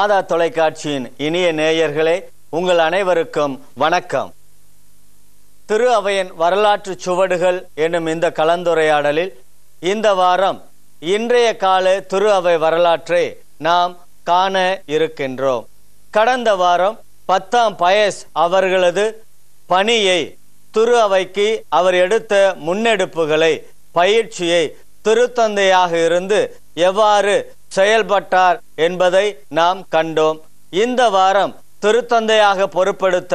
மாதா தொலைக்காட்சியின் இனிய நேயர்களே உங்கள் அனைவருக்கும் வணக்கம் திரு அவையின் வரலாற்று சுவடுகள் என்னும் இந்த கலந்துரையாடலில் இந்த வாரம் இன்றைய கால திரு அவை வரலாற்றை நாம் காண இருக்கின்றோம் கடந்த வாரம் பத்தாம் பயஸ் அவர்களது பணியை திரு அவைக்கு அவர் எடுத்த முன்னெடுப்புகளை பயிற்சியை திருத்தந்தையாக இருந்து எவ்வாறு செயல்பட்டார் என்பதை நாம் கண்டோம் இந்த வாரம் திருத்தந்தையாக பொறுப்படுத்த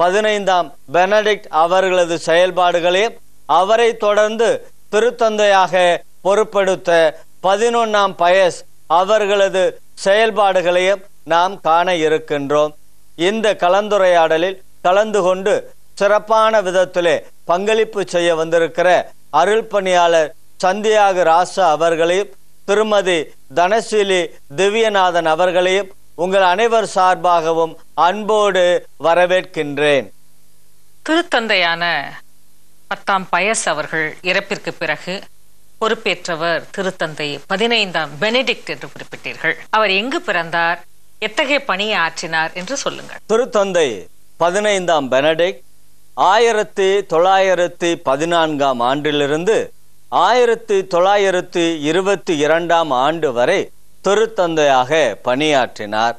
பதினைந்தாம் பெனடிக்ட் அவர்களது செயல்பாடுகளே அவரை தொடர்ந்து திருத்தந்தையாக பொறுப்படுத்த பதினொன்னாம் பயஸ் அவர்களது செயல்பாடுகளையும் நாம் காண இருக்கின்றோம் இந்த கலந்துரையாடலில் கலந்து கொண்டு சிறப்பான விதத்திலே பங்களிப்பு செய்ய வந்திருக்கிற அருள் பணியாளர் சந்தியாக ராசா அவர்களையும் திருமதி தனஸ்ரீலி திவ்யநாதன் அவர்களையும் உங்கள் அனைவர் சார்பாகவும் அன்போடு வரவேற்கின்றேன் திருத்தந்தையான பத்தாம் பயஸ் அவர்கள் இறப்பிற்கு பிறகு பொறுப்பேற்றவர் திருத்தந்தை பதினைந்தாம் பெனடிக்ட் என்று குறிப்பிட்டீர்கள் அவர் எங்கு பிறந்தார் எத்தகைய பணியை ஆற்றினார் என்று சொல்லுங்கள் திருத்தந்தை பதினைந்தாம் பெனடிக்ட் ஆயிரத்தி தொள்ளாயிரத்தி பதினான்காம் ஆண்டிலிருந்து ஆயிரத்து தொள்ளாயிரத்து இருபத்தி இரண்டாம் ஆண்டு வரை திருத்தந்தையாக பணியாற்றினார்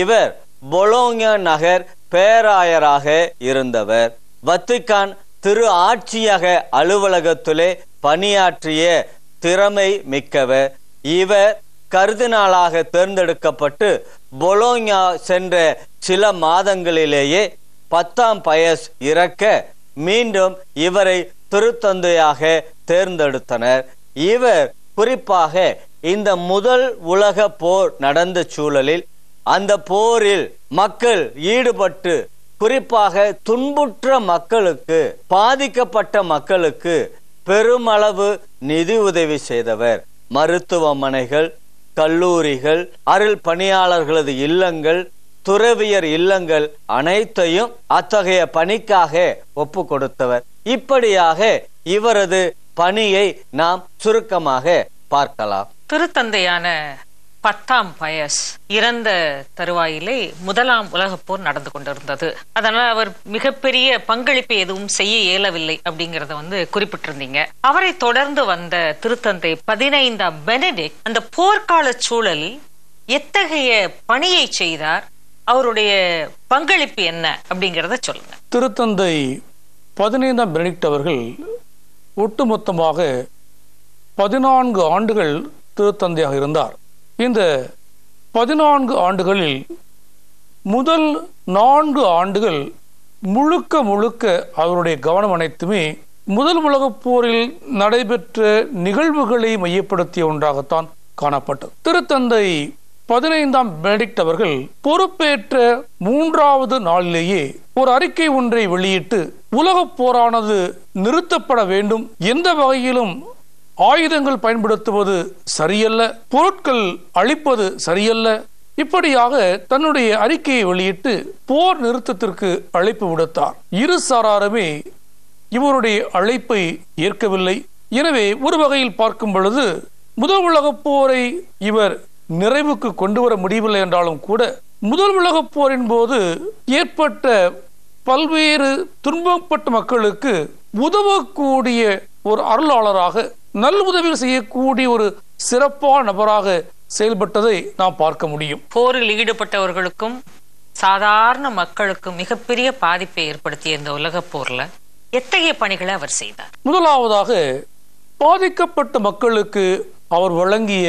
இவர் பொலோங்கா நகர் பேராயராக இருந்தவர் வத்திக்கான் திரு ஆட்சியக அலுவலகத்திலே பணியாற்றிய திறமை மிக்கவர் இவர் கருதினாளாக தேர்ந்தெடுக்கப்பட்டு பொலோங்கா சென்ற சில மாதங்களிலேயே பத்தாம் பயஸ் இறக்க மீண்டும் இவரை திருத்தந்தையாக தேர்ந்தெடுத்தனர் இவர் குறிப்பாக இந்த முதல் உலக போர் நடந்த சூழலில் அந்த போரில் மக்கள் ஈடுபட்டு குறிப்பாக துன்புற்ற மக்களுக்கு பாதிக்கப்பட்ட மக்களுக்கு பெருமளவு நிதி உதவி செய்தவர் மருத்துவமனைகள் கல்லூரிகள் அருள் பணியாளர்களது இல்லங்கள் துறவியர் இல்லங்கள் அனைத்தையும் அத்தகைய பணிக்காக ஒப்பு கொடுத்தவர் இப்படியாக இவரது பணியை நாம் சுருக்கமாக பார்க்கலாம் திருத்தந்தையான பத்தாம் பயஸ் இறந்த தருவாயிலே முதலாம் உலக போர் நடந்து கொண்டிருந்தது அதனால் அவர் மிகப்பெரிய பங்களிப்பு எதுவும் செய்ய இயலவில்லை அப்படிங்கறத வந்து குறிப்பிட்டிருந்தீங்க அவரை தொடர்ந்து வந்த திருத்தந்தை பதினைந்தாம் பெனடிக் அந்த போர்க்கால சூழலில் எத்தகைய பணியை செய்தார் அவருடைய பங்களிப்பு என்ன அப்படிங்கறத சொல்லுங்க திருத்தந்தை பதினைந்தாம் பெனடிக்ட் அவர்கள் ஒட்டுமொத்தமாக பதினான்கு ஆண்டுகள் திருத்தந்தையாக இருந்தார் இந்த பதினான்கு ஆண்டுகளில் முதல் நான்கு ஆண்டுகள் முழுக்க முழுக்க அவருடைய கவனம் அனைத்துமே முதல் உலகப் போரில் நடைபெற்ற நிகழ்வுகளை மையப்படுத்திய ஒன்றாகத்தான் காணப்பட்டது திருத்தந்தை பதினைந்தாம் பெனடிக்ட் அவர்கள் பொறுப்பேற்ற மூன்றாவது நாளிலேயே ஒரு அறிக்கை ஒன்றை வெளியிட்டு உலகப் போரானது நிறுத்தப்பட வேண்டும் எந்த வகையிலும் ஆயுதங்கள் பயன்படுத்துவது சரியல்ல பொருட்கள் அழிப்பது சரியல்ல இப்படியாக தன்னுடைய அறிக்கையை வெளியிட்டு போர் நிறுத்தத்திற்கு அழைப்பு விடுத்தார் இரு சாராருமே இவருடைய அழைப்பை ஏற்கவில்லை எனவே ஒரு வகையில் பார்க்கும் பொழுது முதல் உலக போரை இவர் நிறைவுக்கு கொண்டு வர முடியவில்லை என்றாலும் கூட முதல் உலக போரின் போது ஏற்பட்ட பல்வேறு துன்பப்பட்ட மக்களுக்கு உதவக்கூடிய ஒரு அருளாளராக நல் உதவி செய்யக்கூடிய ஒரு சிறப்பான நபராக செயல்பட்டதை நாம் பார்க்க முடியும் போரில் ஈடுபட்டவர்களுக்கும் சாதாரண மக்களுக்கும் மிகப்பெரிய பாதிப்பை ஏற்படுத்திய இந்த உலக போர்ல எத்தகைய பணிகளை அவர் செய்தார் முதலாவதாக பாதிக்கப்பட்ட மக்களுக்கு அவர் வழங்கிய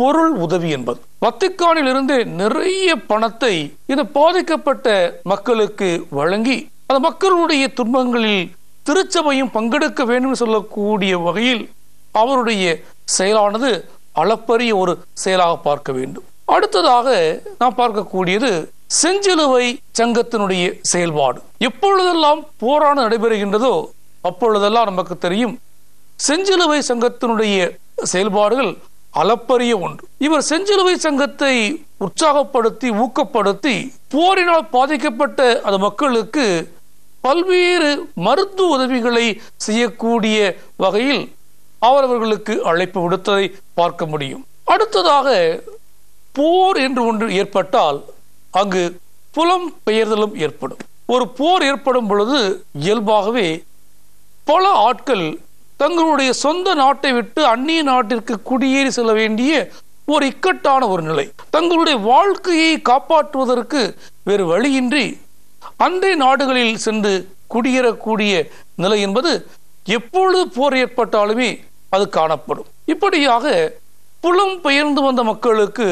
பொருள் உதவி என்பது வத்திக்கானில் இருந்து நிறைய பணத்தை இந்த பாதிக்கப்பட்ட மக்களுக்கு வழங்கி அந்த மக்களுடைய துன்பங்களில் திருச்சபையும் பங்கெடுக்க வேண்டும் சொல்லக்கூடிய வகையில் அவருடைய செயலானது அளப்பரிய ஒரு செயலாக பார்க்க வேண்டும் அடுத்ததாக நாம் பார்க்கக்கூடியது செஞ்சிலுவை சங்கத்தினுடைய செயல்பாடு எப்பொழுதெல்லாம் போராணம் நடைபெறுகின்றதோ அப்பொழுதெல்லாம் நமக்கு தெரியும் செஞ்சிலுவை சங்கத்தினுடைய செயல்பாடுகள் அளப்பரிய ஒன்று இவர் செஞ்சிலுவை சங்கத்தை உற்சாகப்படுத்தி ஊக்கப்படுத்தி போரினால் பாதிக்கப்பட்ட அந்த மக்களுக்கு பல்வேறு மருத்துவ உதவிகளை செய்யக்கூடிய வகையில் அவர் அவர்களுக்கு அழைப்பு விடுத்ததை பார்க்க முடியும் அடுத்ததாக போர் என்று ஒன்று ஏற்பட்டால் அங்கு புலம் பெயர்தலும் ஏற்படும் ஒரு போர் ஏற்படும் பொழுது இயல்பாகவே பல ஆட்கள் தங்களுடைய சொந்த நாட்டை விட்டு அந்நிய நாட்டிற்கு குடியேறி செல்ல வேண்டிய ஒரு இக்கட்டான ஒரு நிலை தங்களுடைய வாழ்க்கையை காப்பாற்றுவதற்கு வேறு வழியின்றி அன்றைய நாடுகளில் சென்று குடியேறக்கூடிய நிலை என்பது எப்பொழுது போர் ஏற்பட்டாலுமே அது காணப்படும் இப்படியாக புலம் பெயர்ந்து வந்த மக்களுக்கு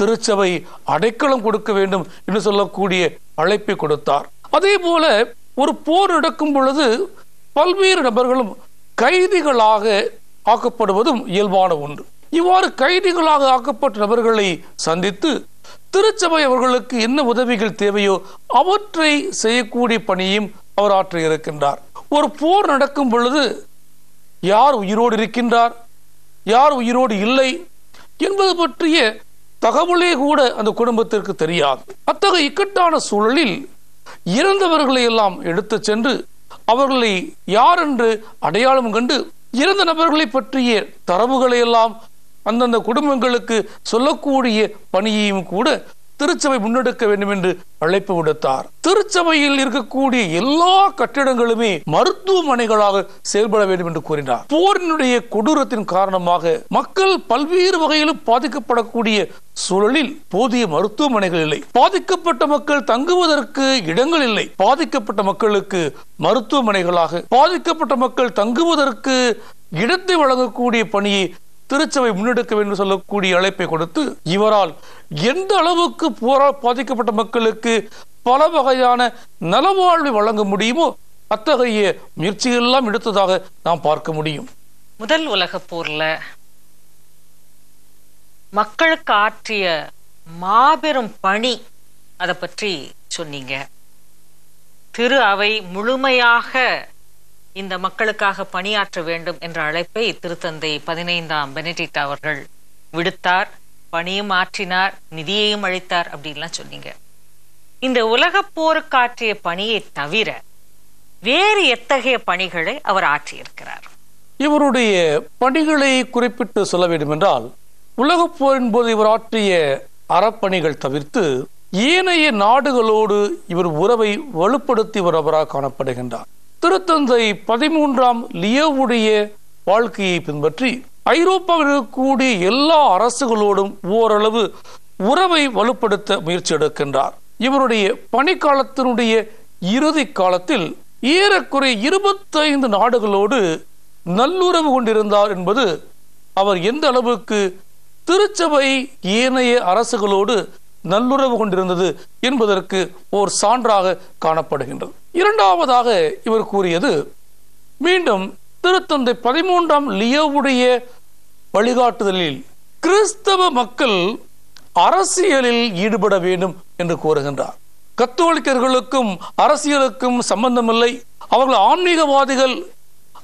திருச்சபை அடைக்கலம் கொடுக்க வேண்டும் என்று சொல்லக்கூடிய அழைப்பை கொடுத்தார் அதே போல ஒரு போர் நடக்கும் பொழுது பல்வேறு நபர்களும் கைதிகளாக ஆக்கப்படுவதும் இயல்பான ஒன்று இவ்வாறு கைதிகளாக ஆக்கப்பட்ட நபர்களை சந்தித்து திருச்சபை அவர்களுக்கு என்ன உதவிகள் தேவையோ அவற்றை செய்யக்கூடிய பணியும் அவர் ஆற்றி இருக்கின்றார் ஒரு போர் நடக்கும் பொழுது யார் உயிரோடு இருக்கின்றார் யார் உயிரோடு இல்லை என்பது பற்றிய தகவலே கூட அந்த குடும்பத்திற்கு தெரியாது அத்தகைய இக்கட்டான சூழலில் இறந்தவர்களை எல்லாம் எடுத்து சென்று அவர்களை யார் என்று அடையாளம் கண்டு இறந்த நபர்களை பற்றிய தரவுகளை எல்லாம் அந்தந்த குடும்பங்களுக்கு சொல்லக்கூடிய பணியையும் கூட திருச்சபை முன்னெடுக்க வேண்டும் என்று அழைப்பு விடுத்தார் திருச்சபையில் இருக்கக்கூடிய எல்லா கட்டிடங்களுமே மருத்துவமனைகளாக செயல்பட வேண்டும் என்று கூறினார் போரினுடைய கொடூரத்தின் காரணமாக மக்கள் பல்வேறு வகையிலும் பாதிக்கப்படக்கூடிய சூழலில் போதிய மருத்துவமனைகள் இல்லை பாதிக்கப்பட்ட மக்கள் தங்குவதற்கு இடங்கள் இல்லை பாதிக்கப்பட்ட மக்களுக்கு மருத்துவமனைகளாக பாதிக்கப்பட்ட மக்கள் தங்குவதற்கு இடத்தை வழங்கக்கூடிய பணியை திருச்சபை முன்னெடுக்க வேண்டும் சொல்லக்கூடிய அழைப்பை கொடுத்து இவரால் எந்த அளவுக்கு போரா பாதிக்கப்பட்ட மக்களுக்கு பல வகையான நலவாழ்வை வழங்க முடியுமோ அத்தகைய முயற்சிகள்லாம் எடுத்ததாக நாம் பார்க்க முடியும் முதல் உலக போர்ல மக்களுக்கு ஆற்றிய மாபெரும் பணி அதை பற்றி சொன்னீங்க திரு அவை முழுமையாக இந்த மக்களுக்காக பணியாற்ற வேண்டும் என்ற அழைப்பை திருத்தந்தை பதினைந்தாம் பெனடிக்ட் அவர்கள் விடுத்தார் பணியும் ஆற்றினார் நிதியையும் அழித்தார் அப்படின்லாம் சொன்னீங்க இந்த உலக போருக்காற்றிய பணியை தவிர வேறு எத்தகைய பணிகளை அவர் ஆற்றியிருக்கிறார் இவருடைய பணிகளை குறிப்பிட்டு சொல்ல வேண்டும் என்றால் உலகப் போரின் போது இவர் ஆற்றிய அறப்பணிகள் தவிர்த்து ஏனைய நாடுகளோடு இவர் உறவை வலுப்படுத்தி வருபவராக காணப்படுகின்றார் திருத்தந்தை பதிமூன்றாம் லியோவுடைய வாழ்க்கையை பின்பற்றி ஐரோப்பாவில் இருக்கக்கூடிய எல்லா அரசுகளோடும் ஓரளவு உறவை வலுப்படுத்த முயற்சி எடுக்கின்றார் இவருடைய பணிக்காலத்தினுடைய இறுதி காலத்தில் ஏறக்குறைய இருபத்தைந்து நாடுகளோடு நல்லுறவு கொண்டிருந்தார் என்பது அவர் எந்த அளவுக்கு திருச்சபை ஏனைய அரசுகளோடு நல்லுறவு கொண்டிருந்தது என்பதற்கு ஓர் சான்றாக காணப்படுகின்றது இரண்டாவதாக இவர் கூறியது மீண்டும் திருத்தந்தை பதிமூன்றாம் லியோவுடைய வழிகாட்டுதலில் கிறிஸ்தவ மக்கள் அரசியலில் ஈடுபட வேண்டும் என்று கூறுகின்றார் கத்தோலிக்கர்களுக்கும் அரசியலுக்கும் சம்பந்தமில்லை அவர்கள் ஆன்மீகவாதிகள்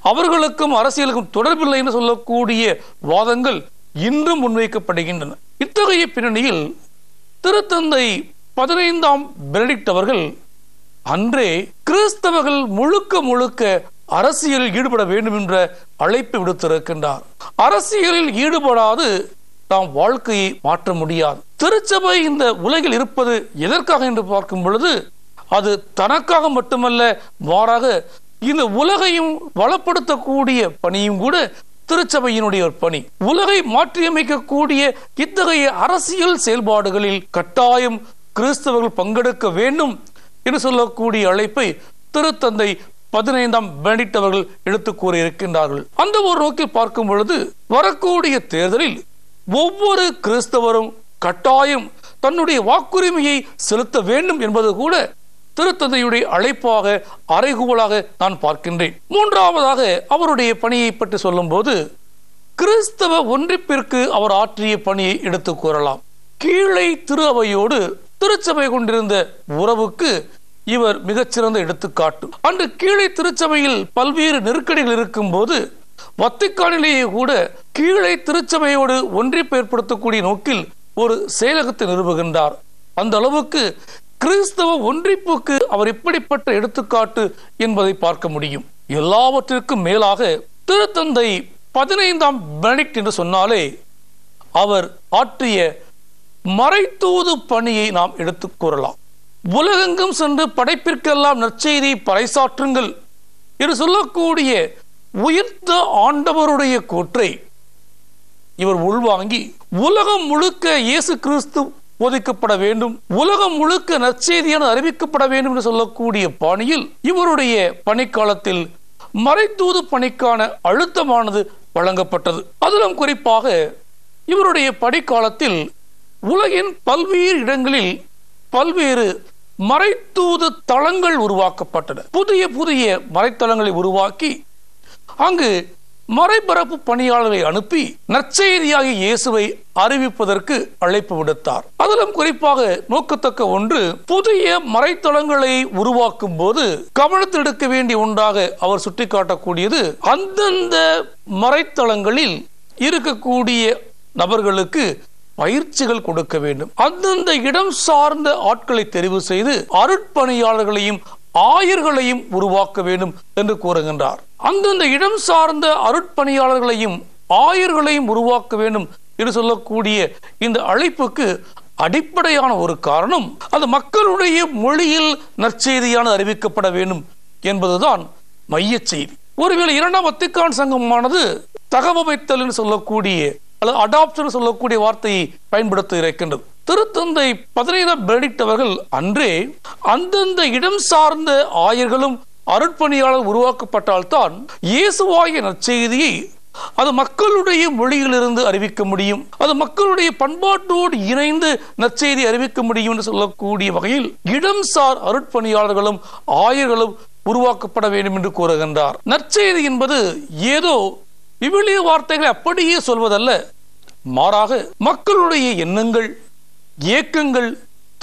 அவர்களுக்கும் அரசியலுக்கும் தொடர்பில்லை என்று சொல்லக்கூடிய வாதங்கள் இன்றும் முன்வைக்கப்படுகின்றன இத்தகைய பின்னணியில் திருத்தந்தை பதினைந்தாம் பெனடிக்ட் அவர்கள் அன்றே கிறிஸ்தவர்கள் முழுக்க முழுக்க அரசியலில் ஈடுபட வேண்டும் என்ற அழைப்பு விடுத்திருக்கின்றார் அரசியலில் ஈடுபடாது நாம் வாழ்க்கையை மாற்ற முடியாது திருச்சபை இந்த உலகில் இருப்பது எதற்காக என்று பார்க்கும் பொழுது அது தனக்காக மட்டுமல்ல மாறாக இந்த உலகையும் வளப்படுத்தக்கூடிய பணியும் கூட திருச்சபையினுடைய பணி உலகை மாற்றியமைக்கக்கூடிய இத்தகைய அரசியல் செயல்பாடுகளில் கட்டாயம் கிறிஸ்தவர்கள் பங்கெடுக்க வேண்டும் என்று சொல்லக்கூடிய அழைப்பை திருத்தந்தை பதினைந்தாம் பெனிட் அவர்கள் எடுத்து கூறியிருக்கின்றார்கள் அந்த ஒரு நோக்கில் பார்க்கும் பொழுது வரக்கூடிய தேர்தலில் ஒவ்வொரு கிறிஸ்தவரும் கட்டாயம் தன்னுடைய வாக்குரிமையை செலுத்த வேண்டும் என்பது கூட திருத்தந்தையுடைய அழைப்பாக அறைகூவலாக நான் பார்க்கின்றேன் மூன்றாவதாக அவருடைய பணியை பற்றி சொல்லும்போது கிறிஸ்தவ ஒன்றிப்பிற்கு அவர் ஆற்றிய பணியை எடுத்து கூறலாம் கீழே திரு அவையோடு திருச்சபை கொண்டிருந்த உறவுக்கு இவர் மிகச்சிறந்த எடுத்துக்காட்டு அன்று கீழே திருச்சபையில் பல்வேறு நெருக்கடிகள் இருக்கும் போது வத்திக்கானிலேயே கூட கீழே திருச்சபையோடு ஒன்றிப்பு ஏற்படுத்தக்கூடிய நோக்கில் ஒரு செயலகத்தை நிறுவுகின்றார் அந்த அளவுக்கு கிறிஸ்தவ ஒன்றிப்புக்கு அவர் எப்படிப்பட்ட எடுத்துக்காட்டு என்பதை பார்க்க முடியும் எல்லாவற்றிற்கும் மேலாக திருத்தந்தை பதினைந்தாம் பெனடிக்ட் என்று சொன்னாலே அவர் ஆற்றிய மறைத்தூது பணியை நாம் எடுத்து கூறலாம் உலகெங்கும் சென்று படைப்பிற்கெல்லாம் நற்செய்தி பறைசாற்றுங்கள் என்று சொல்லக்கூடிய உயிர்த்த ஆண்டவருடைய கூற்றை இவர் உள்வாங்கி உலகம் முழுக்க இயேசு கிறிஸ்து போதிக்கப்பட வேண்டும் உலகம் முழுக்க நற்செய்தியான அறிவிக்கப்பட வேண்டும் என்று சொல்லக்கூடிய பாணியில் இவருடைய பணிக்காலத்தில் மறைத்தூது பணிக்கான அழுத்தமானது வழங்கப்பட்டது அதிலும் குறிப்பாக இவருடைய பணிக்காலத்தில் உலகின் பல்வேறு இடங்களில் பல்வேறு மறைத்தூது தளங்கள் உருவாக்கப்பட்டன புதிய புதிய மறைத்தளங்களை உருவாக்கி அங்கு மறைபரப்பு பணியாளரை அனுப்பி நற்செய்தியாகி இயேசுவை அறிவிப்பதற்கு அழைப்பு விடுத்தார் அதிலும் குறிப்பாக நோக்கத்தக்க ஒன்று புதிய மறைத்தளங்களை உருவாக்கும் போது கவனத்தெடுக்க வேண்டிய ஒன்றாக அவர் சுட்டிக்காட்டக்கூடியது அந்தந்த மறைத்தளங்களில் இருக்கக்கூடிய நபர்களுக்கு பயிற்சிகள் கொடுக்க வேண்டும் அந்தந்த இடம் சார்ந்த ஆட்களை தெரிவு செய்து அருட்பணியாளர்களையும் ஆயர்களையும் உருவாக்க வேண்டும் என்று கூறுகின்றார் அந்தந்த இடம் சார்ந்த அருட்பணியாளர்களையும் ஆயர்களையும் உருவாக்க வேண்டும் என்று சொல்லக்கூடிய இந்த அழைப்புக்கு அடிப்படையான ஒரு காரணம் அது மக்களுடைய மொழியில் நற்செய்தியானது அறிவிக்கப்பட வேண்டும் என்பதுதான் மைய செய்தி ஒருவேளை இரண்டாம் வத்திக்கான் சங்கமானது தகவமைத்தல் என்று சொல்லக்கூடிய அல்லது அடாப்டர் சொல்லக்கூடிய வார்த்தையை பயன்படுத்த இருக்கின்றது திருத்தந்தை பதினைந்தாம் பெனடிக்ட் அவர்கள் அன்றே அந்தந்த இடம் சார்ந்த ஆயர்களும் அருட்பணியாளர் உருவாக்கப்பட்டால்தான் இயேசுவாய நற்செய்தியை அது மக்களுடைய மொழியிலிருந்து அறிவிக்க முடியும் அது மக்களுடைய பண்பாட்டோடு இணைந்து நற்செய்தி அறிவிக்க முடியும் என்று சொல்லக்கூடிய வகையில் இடம்சார் அருட்பணியாளர்களும் ஆயர்களும் உருவாக்கப்பட வேண்டும் என்று கூறுகின்றார் நற்செய்தி என்பது ஏதோ விவிலிய வார்த்தைகளை அப்படியே சொல்வதல்ல மாறாக மக்களுடைய எண்ணங்கள் இயக்கங்கள்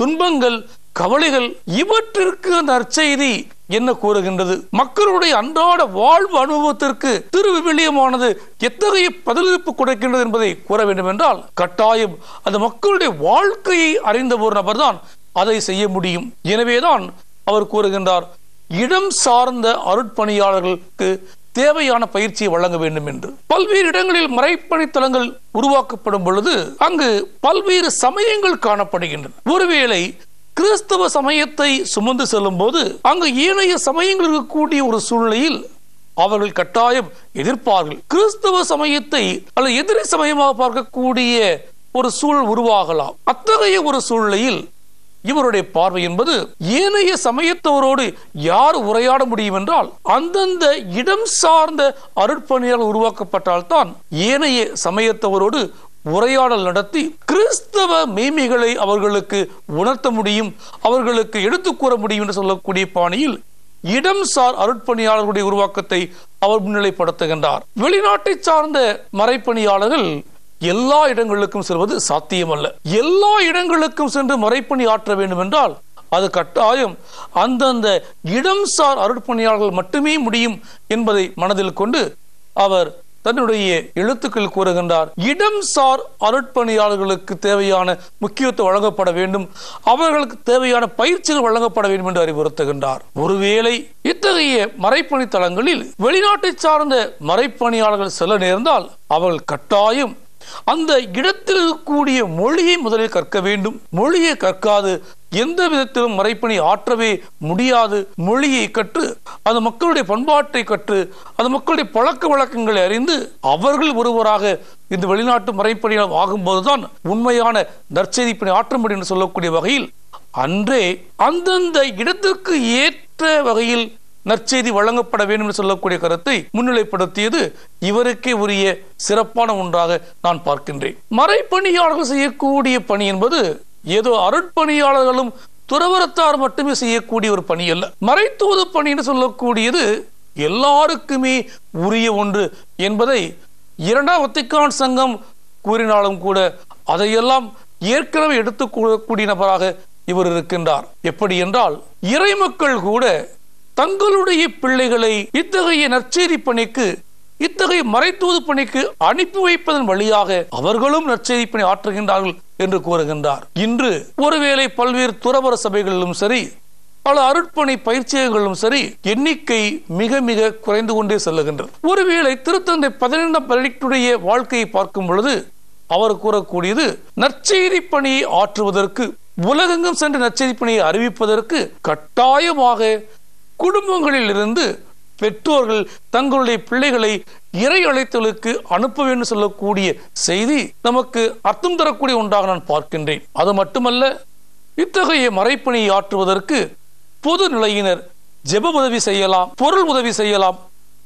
துன்பங்கள் கவலைகள் இவற்றிற்கு அந்த நற்செய்தி என்ன கூறுகின்றது மக்களுடைய அன்றாட வாழ்வு அனுபவத்திற்கு திருவிவிலியமானது எத்தகைய பதிலளிப்பு கொடுக்கின்றது என்பதை கூற வேண்டும் என்றால் கட்டாயம் அந்த மக்களுடைய வாழ்க்கையை அறிந்த ஒரு தான் அதை செய்ய முடியும் எனவேதான் அவர் கூறுகின்றார் இடம் சார்ந்த அருட்பணியாளர்களுக்கு தேவையான பயிற்சியை வழங்க வேண்டும் என்று பல்வேறு இடங்களில் மறைப்பணித்தலங்கள் உருவாக்கப்படும் பொழுது அங்கு பல்வேறு சமயங்கள் காணப்படுகின்றன ஒருவேளை கிறிஸ்தவ சமயத்தை சுமந்து செல்லும் போது அங்கு ஏனைய சமயங்கள் இருக்கக்கூடிய ஒரு சூழ்நிலையில் அவர்கள் கட்டாயம் எதிர்ப்பார்கள் கிறிஸ்தவ சமயத்தை அல்ல எதிரி சமயமாக பார்க்கக்கூடிய ஒரு சூழல் உருவாகலாம் அத்தகைய ஒரு சூழ்நிலையில் இவருடைய பார்வை என்பது ஏனைய சமயத்தவரோடு யார் உரையாட முடியும் என்றால் அந்தந்த இடம் சார்ந்த அருட்பணியால் உருவாக்கப்பட்டால்தான் ஏனைய சமயத்தவரோடு உரையாடல் நடத்தி கிறிஸ்தவ மீமிகளை அவர்களுக்கு உணர்த்த முடியும் அவர்களுக்கு எடுத்து கூற முடியும் என்று சொல்லக்கூடிய பாணியில் இடம்சார் அருட்பணியாளர்களுடைய உருவாக்கத்தை அவர் முன்னிலைப்படுத்துகின்றார் வெளிநாட்டை சார்ந்த மறைப்பணியாளர்கள் எல்லா இடங்களுக்கும் செல்வது சாத்தியமல்ல எல்லா இடங்களுக்கும் சென்று மறைப்பணி ஆற்ற வேண்டும் என்றால் அது கட்டாயம் அந்தந்த இடம்சார் அருட்பணியாளர்கள் மட்டுமே முடியும் என்பதை மனதில் கொண்டு அவர் தன்னுடைய எழுத்துக்கள் கூறுகின்றார் இடம்சார் அருட்பணியாளர்களுக்கு தேவையான முக்கியத்துவம் வழங்கப்பட வேண்டும் அவர்களுக்கு தேவையான பயிற்சிகள் வழங்கப்பட வேண்டும் என்று அறிவுறுத்துகின்றார் ஒருவேளை இத்தகைய மறைப்பணி தளங்களில் வெளிநாட்டை சார்ந்த மறைப்பணியாளர்கள் செல்ல நேர்ந்தால் அவர்கள் கட்டாயம் அந்த இடத்தில் இருக்கக்கூடிய மொழியை முதலில் கற்க வேண்டும் மொழியை கற்காது எந்த விதத்திலும் மறைப்பணி ஆற்றவே முடியாது மொழியை கற்று அது மக்களுடைய பண்பாட்டை கற்று அது மக்களுடைய பழக்க வழக்கங்களை அறிந்து அவர்கள் ஒருவராக இந்த வெளிநாட்டு மறைப்பணியாளர் ஆகும்போதுதான் உண்மையான நற்செய்தி பணி ஆற்ற முடியும் என்று சொல்லக்கூடிய வகையில் அன்றே அந்தந்த இடத்திற்கு ஏற்ற வகையில் நற்செய்தி வழங்கப்பட வேண்டும் என்று சொல்லக்கூடிய கருத்தை முன்னிலைப்படுத்தியது இவருக்கே உரிய சிறப்பான ஒன்றாக நான் பார்க்கின்றேன் மறைப்பணியாளர்கள் செய்யக்கூடிய பணி என்பது ஏதோ அருட்பணியாளர்களும் துறவரத்தார் மட்டுமே செய்யக்கூடிய ஒரு பணி அல்ல மறைத்தூது பணி என்று சொல்லக்கூடியது எல்லாருக்குமே உரிய ஒன்று என்பதை இரண்டாம் வத்திக்கான் சங்கம் கூறினாலும் கூட அதையெல்லாம் ஏற்கனவே எடுத்துக் கூடிய நபராக இவர் இருக்கின்றார் எப்படி என்றால் இறைமக்கள் கூட தங்களுடைய பிள்ளைகளை இத்தகைய நற்செய்தி பணிக்கு இத்தகைய மறைத்தூது பணிக்கு அனுப்பி வைப்பதன் வழியாக அவர்களும் நற்செய்தி பணி ஆற்றுகின்றார்கள் என்று கூறுகின்றார் இன்று ஒருவேளை பல்வேறு துறவர சபைகளிலும் சரி பல அருட்பணி பயிற்சியகங்களும் சரி எண்ணிக்கை மிக மிக குறைந்து கொண்டே செல்லுகின்றது ஒருவேளை திருத்தந்தை பதினெண்டாம் பதினெட்டுடைய வாழ்க்கையை பார்க்கும் பொழுது அவர் கூறக்கூடியது நற்செய்தி பணியை ஆற்றுவதற்கு உலகெங்கும் சென்று நற்செய்தி பணியை அறிவிப்பதற்கு கட்டாயமாக குடும்பங்களில் இருந்து பெற்றோர்கள் தங்களுடைய பிள்ளைகளை இறை அழைத்தலுக்கு அனுப்ப வேண்டும் சொல்லக்கூடிய செய்தி நமக்கு அர்த்தம் தரக்கூடிய ஒன்றாக நான் பார்க்கின்றேன் அது மட்டுமல்ல இத்தகைய மறைப்பணியை ஆற்றுவதற்கு பொது நிலையினர் ஜெப உதவி செய்யலாம் பொருள் உதவி செய்யலாம்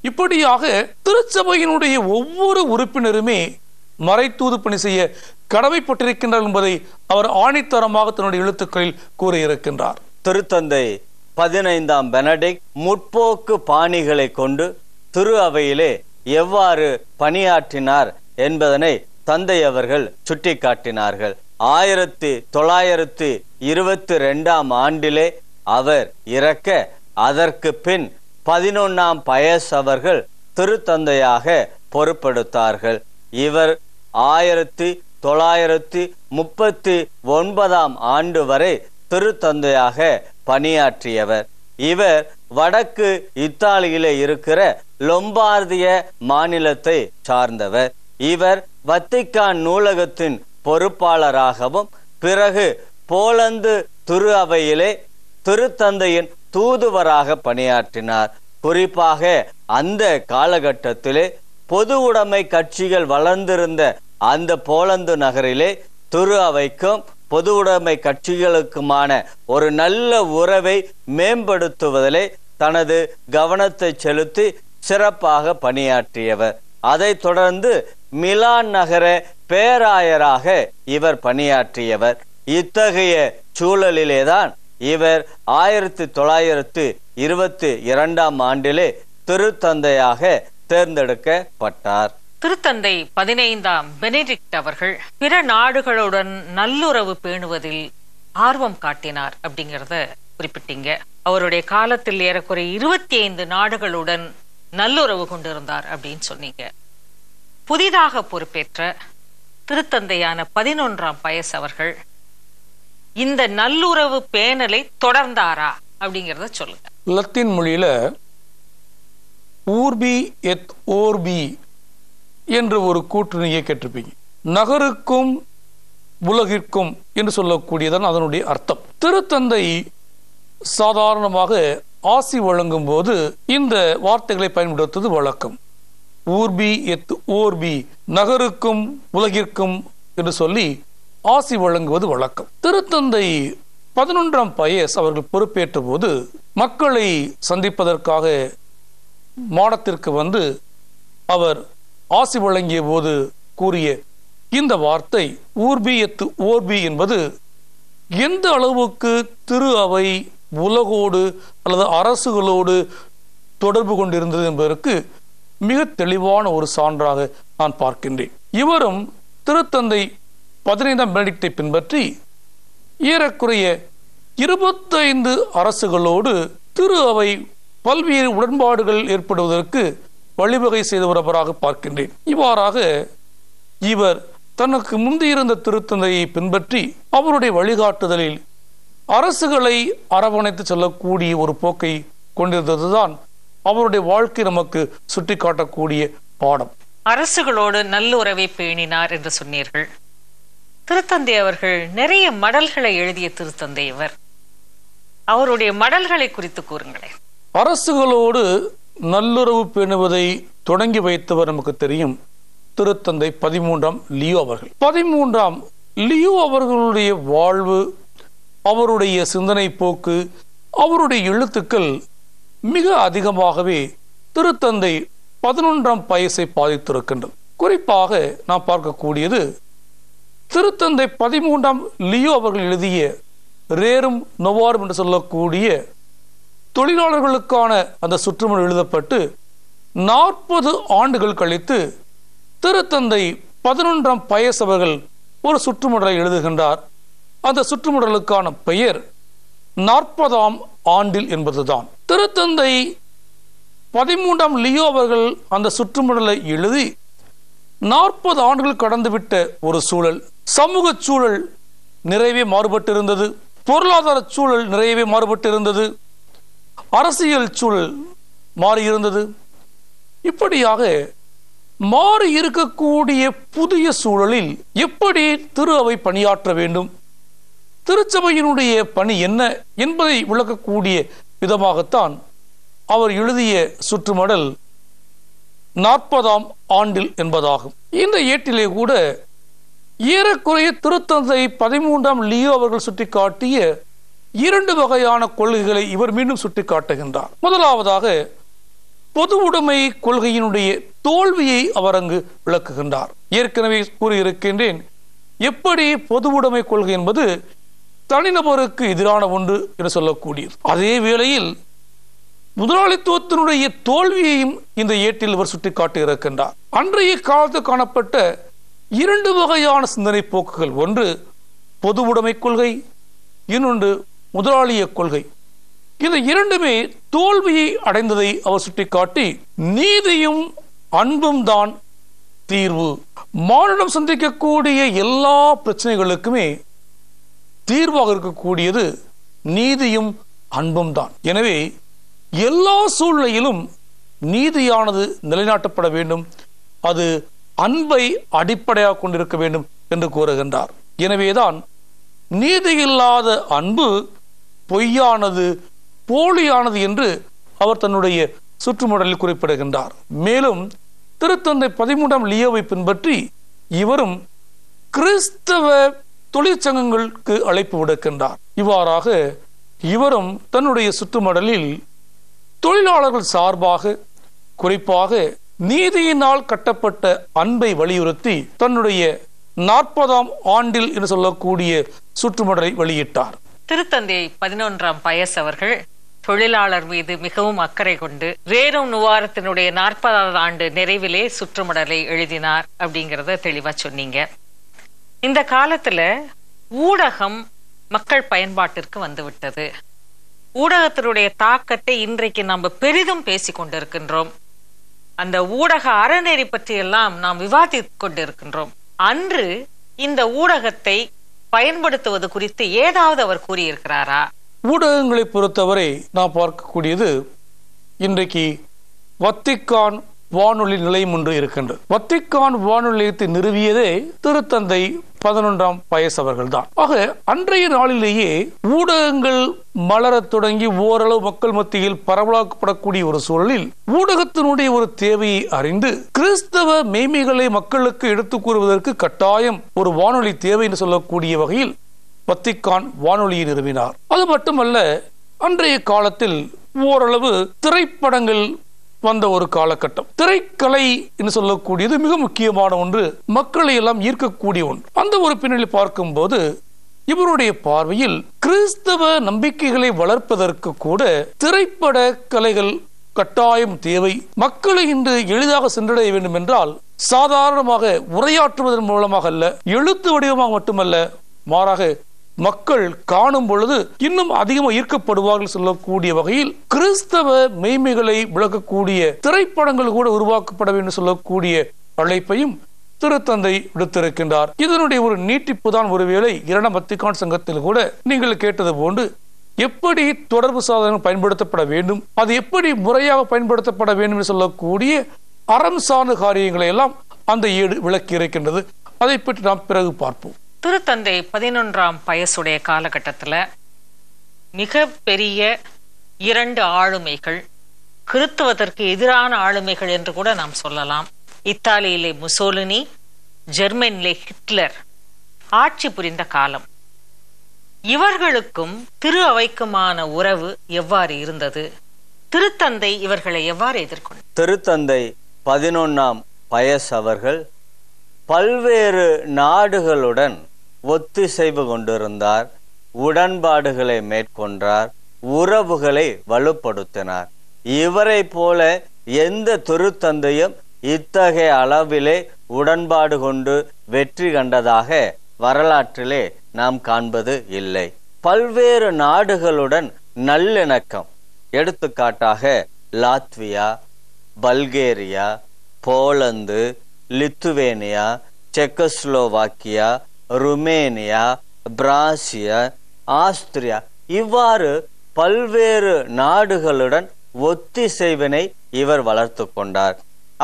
இப்படியாக திருச்சபையினுடைய ஒவ்வொரு உறுப்பினருமே மறைத்தூது பணி செய்ய கடமைப்பட்டிருக்கின்றார் என்பதை அவர் ஆணித்தரமாக தன்னுடைய எழுத்துக்களில் கூறியிருக்கின்றார் திருத்தந்தை பதினைந்தாம் பெனடிக் முற்போக்கு பாணிகளை கொண்டு திரு அவையிலே எவ்வாறு பணியாற்றினார் என்பதனை தந்தை அவர்கள் சுட்டிக்காட்டினார்கள் ஆயிரத்தி தொள்ளாயிரத்தி இருபத்தி ரெண்டாம் ஆண்டிலே அவர் இறக்க அதற்கு பின் பதினொன்னாம் பயஸ் அவர்கள் திருத்தந்தையாக பொறுப்படுத்தார்கள் இவர் ஆயிரத்தி தொள்ளாயிரத்தி முப்பத்தி ஒன்பதாம் ஆண்டு வரை திருத்தந்தையாக பணியாற்றியவர் இவர் வடக்கு இத்தாலியில இருக்கிற லொம்பார்திய மாநிலத்தை சார்ந்தவர் இவர் வத்திக்கான் நூலகத்தின் பொறுப்பாளராகவும் பிறகு போலந்து துரு அவையிலே திருத்தந்தையின் தூதுவராக பணியாற்றினார் குறிப்பாக அந்த காலகட்டத்திலே பொது உடைமை கட்சிகள் வளர்ந்திருந்த அந்த போலந்து நகரிலே துரு அவைக்கும் பொது உடைமை கட்சிகளுக்குமான ஒரு நல்ல உறவை மேம்படுத்துவதிலே தனது கவனத்தை செலுத்தி சிறப்பாக பணியாற்றியவர் அதைத் தொடர்ந்து மிலான் நகர பேராயராக இவர் பணியாற்றியவர் இத்தகைய சூழலிலேதான் இவர் ஆயிரத்தி தொள்ளாயிரத்து இருபத்தி இரண்டாம் ஆண்டிலே திருத்தந்தையாக தேர்ந்தெடுக்கப்பட்டார் திருத்தந்தை பதினைந்தாம் பெனிடிக்ட் அவர்கள் பிற நாடுகளுடன் நல்லுறவு பேணுவதில் ஆர்வம் காட்டினார் அப்படிங்கறத குறிப்பிட்டீங்க அவருடைய காலத்தில் ஏறக்குறைய இருபத்தி ஐந்து நாடுகளுடன் நல்லுறவு கொண்டிருந்தார் அப்படின்னு சொன்னீங்க புதிதாக பொறுப்பேற்ற திருத்தந்தையான பதினொன்றாம் பயஸ் அவர்கள் இந்த நல்லுறவு பேணலை தொடர்ந்தாரா அப்படிங்கிறத சொல்லுங்க லத்தீன் மொழியில ஊர்பி எத் ஓர்பி என்று ஒரு கூற்று நீங்கள் கேட்டிருப்பீங்க நகருக்கும் உலகிற்கும் என்று சொல்லக்கூடியதான் அதனுடைய அர்த்தம் திருத்தந்தை சாதாரணமாக ஆசி வழங்கும் போது இந்த வார்த்தைகளை பயன்படுத்துவது வழக்கம் ஊர்பி எத்து ஓர்பி நகருக்கும் உலகிற்கும் என்று சொல்லி ஆசி வழங்குவது வழக்கம் திருத்தந்தை பதினொன்றாம் பயஸ் அவர்கள் பொறுப்பேற்ற போது மக்களை சந்திப்பதற்காக மாடத்திற்கு வந்து அவர் ஆசி வழங்கிய போது கூறிய இந்த வார்த்தை ஊர்பியத்து ஓர்பி என்பது எந்த அளவுக்கு திரு அவை உலகோடு அல்லது அரசுகளோடு தொடர்பு கொண்டிருந்தது என்பதற்கு மிக தெளிவான ஒரு சான்றாக நான் பார்க்கின்றேன் இவரும் திருத்தந்தை பதினைந்தாம் பெனடிக்டை பின்பற்றி ஏறக்குறைய இருபத்தைந்து அரசுகளோடு திரு அவை பல்வேறு உடன்பாடுகள் ஏற்படுவதற்கு வழிவகை செய்து வருபவராக பார்க்கின்றேன் இவ்வாறாக இவர் தனக்கு முந்தியிருந்த திருத்தந்தையை பின்பற்றி அவருடைய வழிகாட்டுதலில் அரசுகளை அரவணைத்து செல்லக்கூடிய ஒரு போக்கை கொண்டிருந்ததுதான் அவருடைய வாழ்க்கை நமக்கு சுட்டிக்காட்டக்கூடிய பாடம் அரசுகளோடு நல்லுறவை பேணினார் என்று சொன்னீர்கள் திருத்தந்தை அவர்கள் நிறைய மடல்களை எழுதிய திருத்தந்தை இவர் அவருடைய மடல்களை குறித்து கூறுங்களேன் அரசுகளோடு நல்லுறவு பேணுவதை தொடங்கி வைத்தவர் நமக்கு தெரியும் திருத்தந்தை பதிமூன்றாம் லியோ அவர்கள் பதிமூன்றாம் லியோ அவர்களுடைய வாழ்வு அவருடைய சிந்தனை போக்கு அவருடைய எழுத்துக்கள் மிக அதிகமாகவே திருத்தந்தை பதினொன்றாம் பயசை பாதித்திருக்கின்றது குறிப்பாக நாம் பார்க்கக்கூடியது திருத்தந்தை பதிமூன்றாம் லியோ அவர்கள் எழுதிய ரேரும் நொவாரும் என்று சொல்லக்கூடிய தொழிலாளர்களுக்கான அந்த சுற்றுமன் எழுதப்பட்டு நாற்பது ஆண்டுகள் கழித்து திருத்தந்தை பதினொன்றாம் பயஸ் அவர்கள் ஒரு சுற்றுமுடலை எழுதுகின்றார் அந்த சுற்றுமுடலுக்கான பெயர் நாற்பதாம் ஆண்டில் என்பதுதான் திருத்தந்தை பதிமூன்றாம் லியோ அவர்கள் அந்த சுற்றுமுடலை எழுதி நாற்பது ஆண்டுகள் கடந்துவிட்ட ஒரு சூழல் சமூக சூழல் நிறையவே மாறுபட்டு இருந்தது பொருளாதார சூழல் நிறையவே மாறுபட்டு இருந்தது அரசியல் சூழல் மாறியிருந்தது இப்படியாக மாறி இருக்கக்கூடிய புதிய சூழலில் எப்படி திரு அவை பணியாற்ற வேண்டும் திருச்சபையினுடைய பணி என்ன என்பதை விளக்கக்கூடிய விதமாகத்தான் அவர் எழுதிய சுற்றுமடல் நாற்பதாம் ஆண்டில் என்பதாகும் இந்த ஏட்டிலே கூட ஏறக்குறைய திருத்தந்தை பதிமூன்றாம் லியோ அவர்கள் சுட்டிக்காட்டிய இரண்டு வகையான கொள்கைகளை இவர் மீண்டும் சுட்டிக்காட்டுகின்றார் முதலாவதாக பொது உடைமை கொள்கையினுடைய தோல்வியை அவர் அங்கு விளக்குகின்றார் ஏற்கனவே கூறியிருக்கின்றேன் எப்படி பொது உடைமை கொள்கை என்பது தனிநபருக்கு எதிரான ஒன்று என்று சொல்லக்கூடியது அதே வேளையில் முதலாளித்துவத்தினுடைய தோல்வியையும் இந்த ஏட்டில் இவர் காட்டி இருக்கின்றார் அன்றைய காலத்து காணப்பட்ட இரண்டு வகையான சிந்தனை போக்குகள் ஒன்று பொது உடைமை கொள்கை இன்னொன்று முதலாளிய கொள்கை இந்த இரண்டுமே தோல்வியை அடைந்ததை அவர் சுட்டிக்காட்டி நீதியும் அன்பும் தான் தீர்வு மானுடம் சந்திக்கக்கூடிய எல்லா பிரச்சனைகளுக்குமே தீர்வாக இருக்கக்கூடியது நீதியும் அன்பும் தான் எனவே எல்லா சூழ்நிலையிலும் நீதியானது நிலைநாட்டப்பட வேண்டும் அது அன்பை அடிப்படையாக கொண்டிருக்க வேண்டும் என்று கூறுகின்றார் எனவேதான் நீதியில்லாத அன்பு பொய்யானது போலியானது என்று அவர் தன்னுடைய சுற்றுமுடலில் குறிப்பிடுகின்றார் மேலும் திருத்தந்தை பதிமூன்றாம் லியோவை பின்பற்றி இவரும் கிறிஸ்தவ தொழிற்சங்கங்களுக்கு அழைப்பு விடுக்கின்றார் இவ்வாறாக இவரும் தன்னுடைய சுற்றுமடலில் தொழிலாளர்கள் சார்பாக குறிப்பாக நீதியினால் கட்டப்பட்ட அன்பை வலியுறுத்தி தன்னுடைய நாற்பதாம் ஆண்டில் என்று சொல்லக்கூடிய சுற்றுமடலை வெளியிட்டார் திருத்தந்தை பதினொன்றாம் பயஸ் அவர்கள் தொழிலாளர் மீது மிகவும் அக்கறை கொண்டு வேறும் நுவாரத்தினுடைய நாற்பதாவது ஆண்டு நிறைவிலே சுற்றுமடலை எழுதினார் அப்படிங்கறத தெளிவா சொன்னீங்க இந்த காலத்துல ஊடகம் மக்கள் பயன்பாட்டிற்கு வந்துவிட்டது ஊடகத்தினுடைய தாக்கத்தை இன்றைக்கு நம்ம பெரிதும் பேசி கொண்டிருக்கின்றோம் அந்த ஊடக அறநெறி பற்றியெல்லாம் நாம் விவாதித்து கொண்டிருக்கின்றோம் அன்று இந்த ஊடகத்தை பயன்படுத்துவது குறித்து ஏதாவது அவர் கூறியிருக்கிறாரா ஊடகங்களை பொறுத்தவரை நான் பார்க்கக்கூடியது இன்றைக்கு வத்திக்கான் வானொலி நிலையம் ஒன்று இருக்கின்றது வத்திக்கான் வானொலி நிலையத்தை நிறுவியதே திருத்தந்தை பதினொன்றாம் வயசவர்கள் தான் ஆக அன்றைய நாளிலேயே ஊடகங்கள் மலரத் தொடங்கி ஓரளவு மக்கள் மத்தியில் பரவலாக்கப்படக்கூடிய ஒரு சூழலில் ஊடகத்தினுடைய ஒரு தேவையை அறிந்து கிறிஸ்தவ மேய்மைகளை மக்களுக்கு எடுத்துக் கூறுவதற்கு கட்டாயம் ஒரு வானொலி தேவை என்று சொல்லக்கூடிய வகையில் வத்திக்கான் வானொலியை நிறுவினார் அது மட்டுமல்ல அன்றைய காலத்தில் ஓரளவு திரைப்படங்கள் வந்த ஒரு காலகட்டம் திரைக்கலை என்று சொல்லக்கூடியது மிக முக்கியமான ஒன்று மக்களை எல்லாம் ஈர்க்கக்கூடிய ஒன்று அந்த ஒரு பின்னணி பார்க்கும்போது இவருடைய பார்வையில் கிறிஸ்தவ நம்பிக்கைகளை வளர்ப்பதற்கு கூட திரைப்பட கலைகள் கட்டாயம் தேவை மக்களை இன்று எளிதாக சென்றடைய வேண்டும் என்றால் சாதாரணமாக உரையாற்றுவதன் மூலமாக அல்ல எழுத்து வடிவமாக மட்டுமல்ல மாறாக மக்கள் காணும் பொழுது இன்னும் அதிகமாக ஈர்க்கப்படுவார்கள் சொல்லக்கூடிய வகையில் கிறிஸ்தவ மெய்மைகளை விளக்கக்கூடிய திரைப்படங்கள் கூட உருவாக்கப்பட வேண்டும் சொல்லக்கூடிய அழைப்பையும் திருத்தந்தை விடுத்திருக்கின்றார் இதனுடைய ஒரு நீட்டிப்பு தான் ஒருவேளை இரண்டாம் வத்திகான் சங்கத்தில் கூட நீங்கள் கேட்டது போன்று எப்படி தொடர்பு சாதனங்கள் பயன்படுத்தப்பட வேண்டும் அது எப்படி முறையாக பயன்படுத்தப்பட வேண்டும் என்று சொல்லக்கூடிய அறம் சார்ந்த காரியங்களை எல்லாம் அந்த ஏடு விளக்கி இருக்கின்றது அதை பற்றி நாம் பிறகு பார்ப்போம் திருத்தந்தை பதினொன்றாம் பயசுடைய காலகட்டத்தில் மிக பெரிய இரண்டு ஆளுமைகள் கிறித்துவதற்கு எதிரான ஆளுமைகள் என்று கூட நாம் சொல்லலாம் இத்தாலியிலே முசோலினி ஜெர்மனிலே ஹிட்லர் ஆட்சி புரிந்த காலம் இவர்களுக்கும் திரு அவைக்குமான உறவு எவ்வாறு இருந்தது திருத்தந்தை இவர்களை எவ்வாறு எதிர்கொண்டு திருத்தந்தை பதினொன்னாம் பயஸ் அவர்கள் பல்வேறு நாடுகளுடன் ஒத்திசைவு கொண்டிருந்தார் உடன்பாடுகளை மேற்கொண்டார் உறவுகளை வலுப்படுத்தினார் இவரை போல எந்த திருத்தந்தையும் இத்தகைய அளவிலே உடன்பாடு கொண்டு வெற்றி கண்டதாக வரலாற்றிலே நாம் காண்பது இல்லை பல்வேறு நாடுகளுடன் நல்லிணக்கம் எடுத்துக்காட்டாக Latvia Bulgaria Poland Lithuania Czechoslovakia Romania Prussia Austria இவ்வாறு பல்வேறு நாடுகளுடன் ஒத்திசைவினை இவர் வளர்த்து கொண்டார்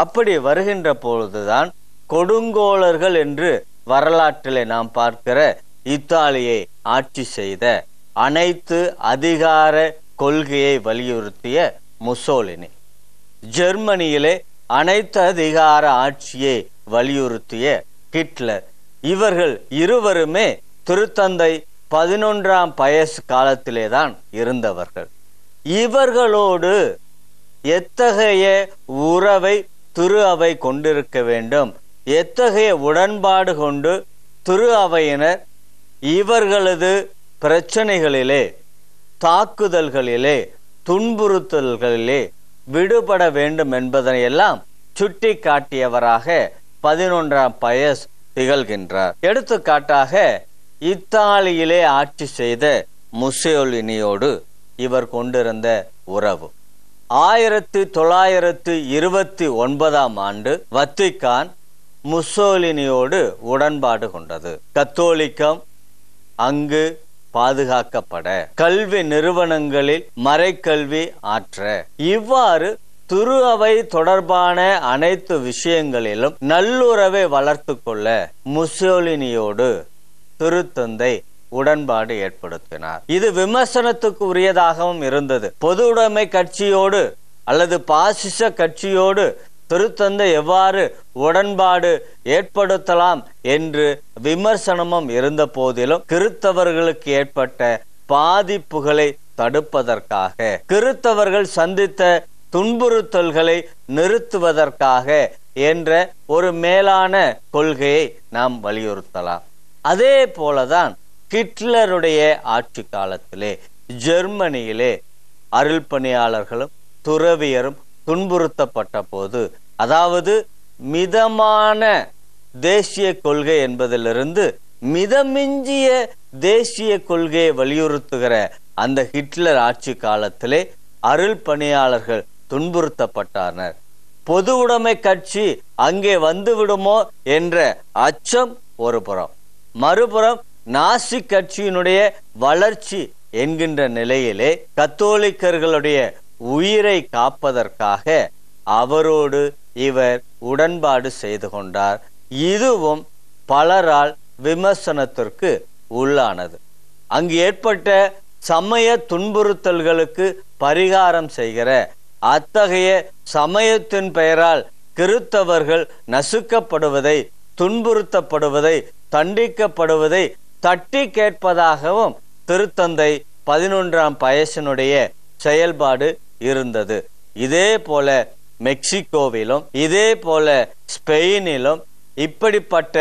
அப்படி வருகின்ற பொழுதுதான் கொடுங்கோளர்கள் என்று வரலாற்றிலே நாம் பார்க்கிற இத்தாலியை ஆட்சி செய்த அனைத்து அதிகார கொள்கையை வலியுறுத்திய முசோலினி ஜெர்மனியிலே அனைத்து அதிகார ஆட்சியை வலியுறுத்திய ஹிட்லர் இவர்கள் இருவருமே திருத்தந்தை பதினொன்றாம் பயசு காலத்திலேதான் இருந்தவர்கள் இவர்களோடு எத்தகைய உறவை திரு அவை கொண்டிருக்க வேண்டும் எத்தகைய உடன்பாடு கொண்டு திரு அவையினர் இவர்களது பிரச்சனைகளிலே தாக்குதல்களிலே துன்புறுத்தல்களிலே விடுபட வேண்டும் என்பதனையெல்லாம் சுட்டி காட்டியவராக பதினொன்றாம் பயஸ் திகழ்கின்றார் எடுத்துக்காட்டாக இத்தாலியிலே ஆட்சி செய்த முசோலினியோடு இவர் கொண்டிருந்த உறவு ஆயிரத்தி தொள்ளாயிரத்து இருபத்தி ஒன்பதாம் ஆண்டு வத்திக்கான் முசோலினியோடு உடன்பாடு கொண்டது கத்தோலிக்கம் அங்கு பாதுகாக்கப்பட கல்வி நிறுவனங்களில் மறைக்கல்வி ஆற்ற இவ்வாறு திரு அவை தொடர்பான அனைத்து விஷயங்களிலும் நல்லுறவை வளர்த்து கொள்ள முசோலினியோடு திருத்தந்தை உடன்பாடு ஏற்படுத்தினார் இது விமர்சனத்துக்கு உரியதாகவும் இருந்தது பொது உடைமை கட்சியோடு அல்லது பாசிச கட்சியோடு திருத்தந்தை எவ்வாறு உடன்பாடு ஏற்படுத்தலாம் என்று விமர்சனமும் இருந்த போதிலும் கிறித்தவர்களுக்கு ஏற்பட்ட பாதிப்புகளை தடுப்பதற்காக கிறித்தவர்கள் சந்தித்த துன்புறுத்தல்களை நிறுத்துவதற்காக என்ற ஒரு மேலான கொள்கையை நாம் வலியுறுத்தலாம் அதே போலதான் ஹிட்லருடைய ஆட்சி காலத்திலே ஜெர்மனியிலே அருள் பணியாளர்களும் துறவியரும் துன்புறுத்தப்பட்ட போது அதாவது மிதமான தேசிய கொள்கை என்பதிலிருந்து மிதமிஞ்சிய தேசிய கொள்கையை வலியுறுத்துகிற அந்த ஹிட்லர் ஆட்சி காலத்திலே அருள் பணியாளர்கள் துன்புறுத்தப்பட்டனர் பொது உடைமை கட்சி அங்கே வந்து விடுமோ என்ற அச்சம் ஒரு புறம் மறுபுறம் நாசி கட்சியினுடைய வளர்ச்சி என்கின்ற நிலையிலே கத்தோலிக்கர்களுடைய உயிரை காப்பதற்காக அவரோடு இவர் உடன்பாடு செய்து கொண்டார் இதுவும் பலரால் விமர்சனத்திற்கு உள்ளானது அங்கு ஏற்பட்ட சமய துன்புறுத்தல்களுக்கு பரிகாரம் செய்கிற அத்தகைய சமயத்தின் பெயரால் கிறித்தவர்கள் நசுக்கப்படுவதை துன்புறுத்தப்படுவதை தண்டிக்கப்படுவதை தட்டி கேட்பதாகவும் திருத்தந்தை பதினொன்றாம் பயசனுடைய செயல்பாடு இருந்தது இதே போல மெக்சிகோவிலும் இதே போல ஸ்பெயினிலும் இப்படிப்பட்ட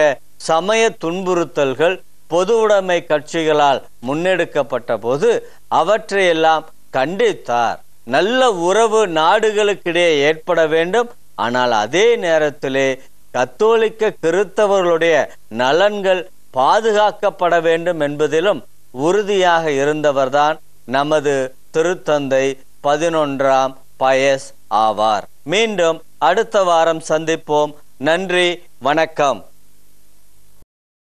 சமய துன்புறுத்தல்கள் பொது உடைமை கட்சிகளால் முன்னெடுக்கப்பட்ட போது அவற்றையெல்லாம் கண்டித்தார் நல்ல உறவு நாடுகளுக்கிடையே ஏற்பட வேண்டும் ஆனால் அதே நேரத்திலே கத்தோலிக்க கிறித்தவர்களுடைய நலன்கள் பாதுகாக்கப்பட வேண்டும் என்பதிலும் உறுதியாக இருந்தவர்தான் நமது திருத்தந்தை பதினொன்றாம் பயஸ் ஆவார் மீண்டும் அடுத்த வாரம் சந்திப்போம் நன்றி வணக்கம்